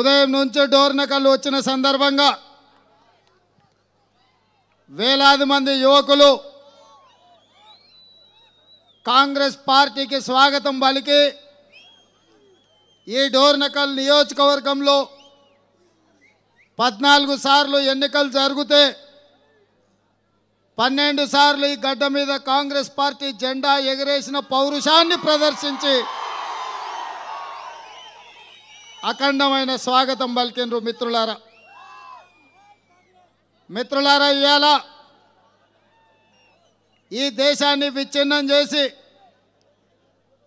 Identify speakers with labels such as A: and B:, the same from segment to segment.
A: ఉదయం నుంచి డోర్నకల్ వచ్చిన సందర్భంగా వేలాది మంది యువకులు కాంగ్రెస్ పార్టీకి స్వాగతం పలికి ఈ డోర్నకల్ నియోజకవర్గంలో పద్నాలుగు సార్లు ఎన్నికలు జరిగితే పన్నెండు సార్లు ఈ గడ్డ మీద కాంగ్రెస్ పార్టీ జెండా ఎగరేసిన పౌరుషాన్ని ప్రదర్శించి అఖండమైన స్వాగతం పలికినరు మిత్రులారా మిత్రులారా ఇవాళ ఈ దేశాన్ని విచ్ఛిన్నం చేసి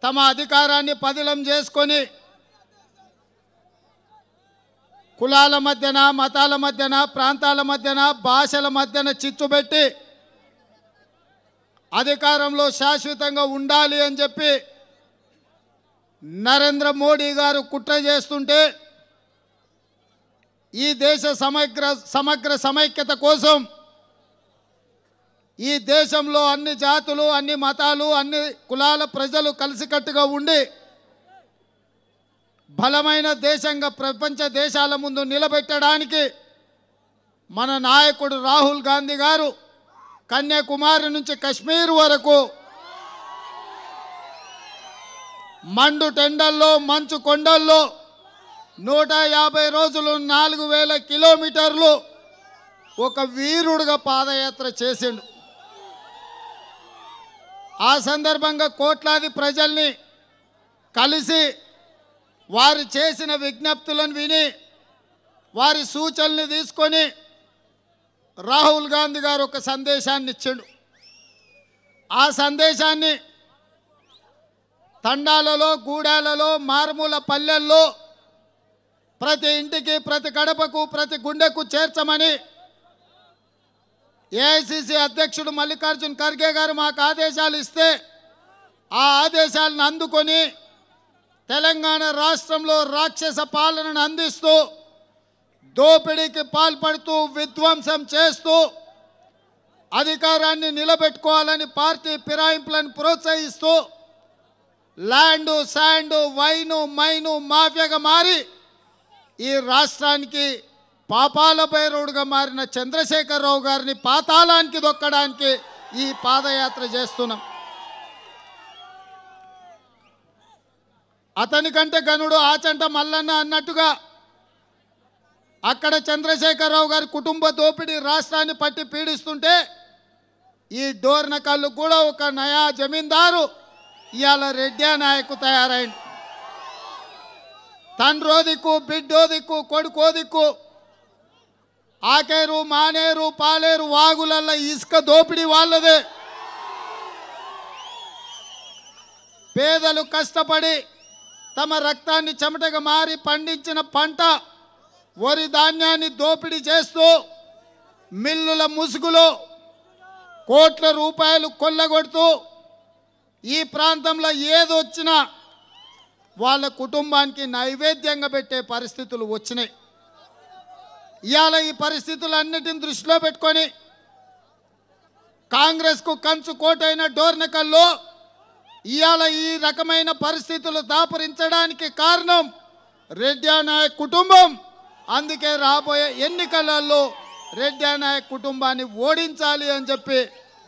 A: తమ అధికారాన్ని పదిలం చేసుకొని కులాల మధ్యన మతాల మధ్యన ప్రాంతాల మధ్యన భాషల మధ్యన చిచ్చుబెట్టి అధికారంలో శాశ్వతంగా ఉండాలి అని చెప్పి నరేంద్ర మోడీ గారు కుట్ర చేస్తుంటే ఈ దేశ సమగ్ర సమగ్ర సమైక్యత కోసం ఈ దేశంలో అన్ని జాతులు అన్ని మతాలు అన్ని కులాల ప్రజలు కలిసికట్టుగా ఉండి బలమైన దేశంగా ప్రపంచ దేశాల ముందు నిలబెట్టడానికి మన నాయకుడు రాహుల్ గాంధీ గారు కన్యాకుమారి నుంచి కశ్మీర్ వరకు మండు టెండల్లో మంచు కొండల్లో నూట యాభై రోజులు నాలుగు వేల కిలోమీటర్లు ఒక వీరుడుగా పాదయాత్ర చేసిండు ఆ సందర్భంగా కోట్లాది ప్రజల్ని కలిసి వారు చేసిన విజ్ఞప్తులను విని వారి సూచనల్ని తీసుకొని రాహుల్ గాంధీ గారు ఒక సందేశాన్ని ఇచ్చాడు ఆ సందేశాన్ని తండాలలో గూడాలలో మారుమూల పల్లెల్లో ప్రతి ఇంటికి ప్రతి గడపకు ప్రతి గుండెకు చేర్చమని ఏఐసిసి అధ్యక్షుడు మల్లికార్జున్ ఖర్గే గారు మాకు ఆదేశాలు ఇస్తే ఆ ఆదేశాలను అందుకొని తెలంగాణ రాష్ట్రంలో రాక్షస పాలనను అందిస్తూ దోపిడీకి పాల్పడుతూ విధ్వంసం చేస్తూ అధికారాన్ని నిలబెట్టుకోవాలని పార్టీ ఫిరాయింపులను ప్రోత్సహిస్తూ ల్యాండు శాండు వైను మైను మాఫియాగా మారి ఈ రాష్ట్రానికి పాపాల భైరవుడుగా మారిన చంద్రశేఖరరావు గారిని పాతాళానికి దొక్కడానికి ఈ పాదయాత్ర చేస్తున్నాం అతని కంటే గనుడు ఆచంట మల్లన్న అన్నట్టుగా అక్కడ చంద్రశేఖరరావు గారి కుటుంబ దోపిడీ రాష్ట్రాన్ని పట్టి పీడిస్తుంటే ఈ డోర్నకల్లు కూడా ఒక నయా జమీందారు ఇవాళ రెడ్డి నాయకు తయారైంది తండ్రో దిక్కు బిడ్డో దిక్కు కొడుకో దిక్కు ఆకేరు మానేరు పాలేరు వాగులల్ల ఇసుక దోపిడీ వాళ్ళదే పేదలు కష్టపడి తమ రక్తాన్ని చెమటగా మారి పండించిన పంట వరి ధాన్యాన్ని దోపిడీ చేస్తూ మిల్లుల ముసుగులో కోట్ల రూపాయలు కొల్లగొడుతూ ఈ ప్రాంతంలో ఏది వచ్చినా వాళ్ళ కుటుంబానికి నైవేద్యంగా పెట్టే పరిస్థితులు వచ్చినాయి ఇవాళ ఈ పరిస్థితులన్నిటిని దృష్టిలో పెట్టుకొని కాంగ్రెస్కు కంచు కోటైన డోర్నకల్లో ఇవాళ ఈ రకమైన పరిస్థితులు దాపరించడానికి కారణం రెడ్డి నాయక్ కుటుంబం అందుకే రాబోయే ఎన్నికలలో రెడ్డి నాయక్ కుటుంబాన్ని ఓడించాలి అని చెప్పి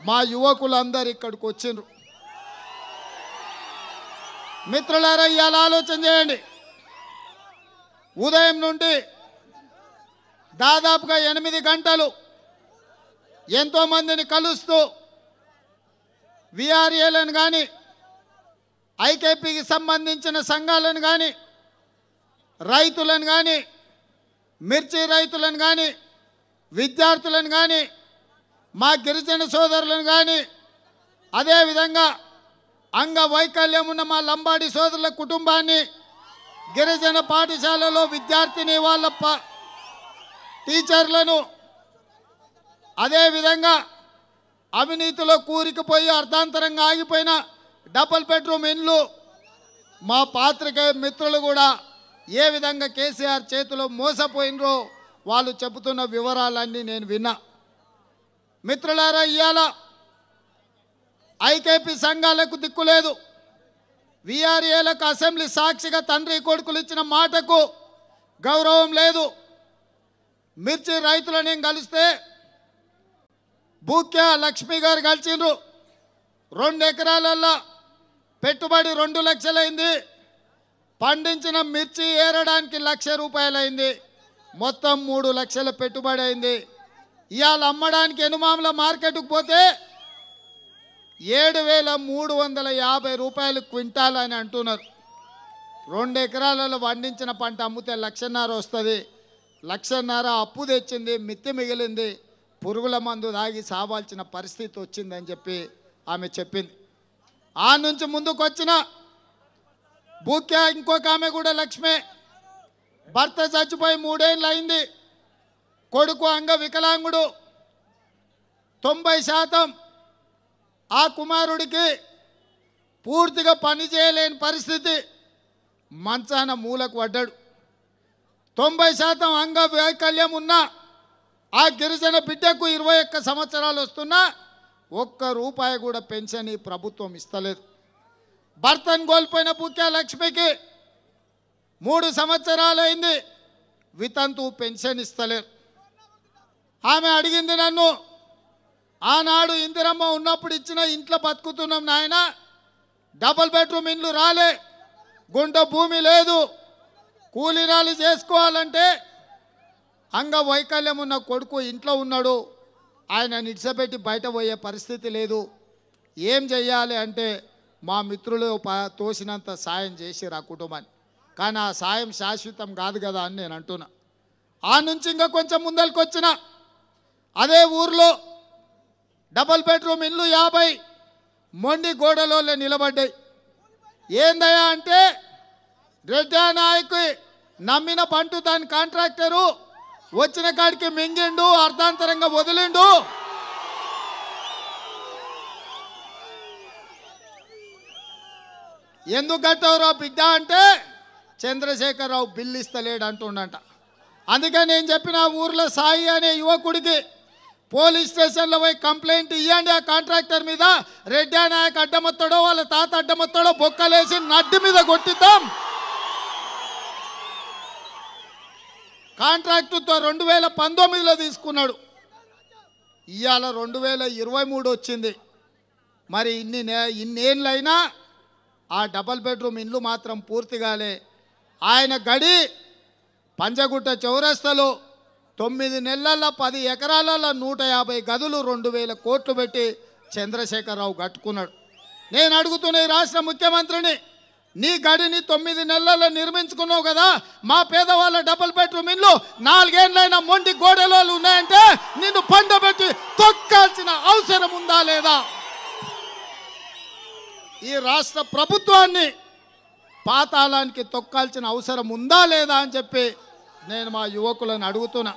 A: మా యువకులందరూ ఇక్కడికి వచ్చిండ్రు మిత్రులారా ఇవాళ ఆలోచన చేయండి ఉదయం నుండి దాదాపుగా ఎనిమిది గంటలు ఎంతోమందిని కలుస్తూ విఆర్ఏలను కానీ ఐకేపీకి సంబంధించిన సంఘాలను కానీ రైతులను కానీ మిర్చి రైతులను కానీ విద్యార్థులను కానీ మా గిరిజన సోదరులను కానీ అదేవిధంగా అంగవైకల్యం ఉన్న మా లంబాడి సోదరుల కుటుంబాన్ని గిరిజన పాఠశాలలో విద్యార్థిని వాళ్ళ టీచర్లను అదేవిధంగా అవినీతిలో కూరికిపోయి అర్థాంతరంగా ఆగిపోయిన డబుల్ బెడ్రూమ్ ఇండ్లు మా పాత్రిక మిత్రులు కూడా ఏ విధంగా కేసీఆర్ చేతిలో మోసపోయినరో వాళ్ళు చెబుతున్న వివరాలన్నీ నేను విన్నా మిత్రులారా ఇవాళ ఐకేపీ సంఘాలకు దిక్కు లేదు విఆర్ఏలకు అసెంబ్లీ సాక్షిగా తండ్రి కొడుకులు ఇచ్చిన మాటకు గౌరవం లేదు మిర్చి రైతులను నేను కలిస్తే బూక్య లక్ష్మి గారు కలిసిండ్రు రెండు ఎకరాలల్లో పెట్టుబడి రెండు లక్షలైంది పండించిన మిర్చి ఏరడానికి లక్ష రూపాయలైంది మొత్తం మూడు లక్షల పెట్టుబడి అయింది ఇవాళ అమ్మడానికి ఎనుమాముల మార్కెట్కు పోతే ఏడు వేల మూడు వందల యాభై రూపాయలు క్వింటాల్ అని అంటున్నారు రెండు ఎకరాలలో పండించిన పంట అమ్మితే లక్షన్నర వస్తుంది లక్షన్నర అప్పు తెచ్చింది మిత్తి మిగిలింది పురుగుల మందు తాగి సావాల్సిన పరిస్థితి వచ్చిందని చెప్పి ఆమె చెప్పింది ఆ నుంచి ముందుకు వచ్చిన ఇంకొక ఆమె కూడా లక్ష్మే భర్త చచ్చిపోయి మూడేళ్ళు అయింది కొడుకు అంగ వికలాంగుడు తొంభై శాతం ఆ కుమారుడికి పూర్తిగా పని చేయలేని పరిస్థితి మంచాన మూలకు పడ్డాడు తొంభై శాతం అంగ వైకల్యం ఉన్న ఆ గిరిజన బిడ్డకు ఇరవై ఒక్క సంవత్సరాలు వస్తున్నా ఒక్క రూపాయి కూడా పెన్షన్ ఈ ప్రభుత్వం ఇస్తలేదు భర్తను కోల్పోయిన పుక్య లక్ష్మికి మూడు సంవత్సరాలైంది వితంతు పెన్షన్ ఇస్తలేరు ఆమె అడిగింది నన్ను ఆనాడు ఇందిరమ్మ ఉన్నప్పుడు ఇచ్చిన ఇంట్లో బతుకుతున్నాం నాయన డబల్ బెడ్రూమ్ ఇండ్లు రాలే గుంట భూమి లేదు కూలీరాలు చేసుకోవాలంటే అంగవైకల్యం ఉన్న కొడుకు ఇంట్లో ఉన్నాడు ఆయన నిడిచబెట్టి బయట పోయే పరిస్థితి లేదు ఏం చెయ్యాలి అంటే మా మిత్రులు తోసినంత సాయం చేసి రా కుటుంబాన్ని కానీ ఆ సాయం శాశ్వతం కాదు కదా అని నేను అంటున్నా ఆ నుంచి ఇంకా కొంచెం ముందరికి వచ్చిన అదే ఊర్లో డబల్ బెడ్రూమ్ ఇల్లు యాభై మొండి గోడలో నిలబడ్డాయి ఏందయ్యా అంటే రెడ్డా నాయకు నమ్మిన పంటు దాని కాంట్రాక్టరు వచ్చిన కాడికి మింగిండు అర్ధాంతరంగా వదిలిండు ఎందుకు ఆ బిడ్డ అంటే చంద్రశేఖరరావు బిల్లు ఇస్తలేడు అంటుండంట అందుకే నేను చెప్పిన ఊర్లో సాయి అనే యువకుడికి పోలీస్ స్టేషన్లో పోయి కంప్లైంట్ ఇవ్వండి ఆ కాంట్రాక్టర్ మీద రెడ్డి అని ఆయనకు అడ్డమొత్తాడో వాళ్ళ తాత అడ్డమొత్తాడో బొక్కలేసి నడ్డి మీద కొట్టిద్దాం కాంట్రాక్టుతో రెండు వేల పంతొమ్మిదిలో తీసుకున్నాడు ఇవాళ రెండు వేల ఇరవై మూడు వచ్చింది మరి ఇన్ని ఇన్నేళ్ళైనా ఆ డబల్ బెడ్రూమ్ ఇల్లు మాత్రం పూర్తిగాలే ఆయన గడి పంజగుట్ట చౌరస్తలో తొమ్మిది నెలల్లో పది ఎకరాలలో నూట యాభై గదులు రెండు వేల కోట్లు పెట్టి చంద్రశేఖరరావు కట్టుకున్నాడు నేను అడుగుతున్న ఈ రాష్ట్ర ముఖ్యమంత్రిని నీ గడిని తొమ్మిది నెలల్లో నిర్మించుకున్నావు కదా మా పేదవాళ్ళ డబుల్ బెడ్రూమ్ ఇల్లు నాలుగేళ్ళైనా మొండి గోడలోలు ఉన్నాయంటే నిన్ను పండబెట్టి తొక్కాల్సిన అవసరం ఉందా లేదా ఈ రాష్ట్ర ప్రభుత్వాన్ని పాతాళానికి తొక్కాల్సిన అవసరం ఉందా లేదా అని చెప్పి నేను మా యువకులను అడుగుతున్నా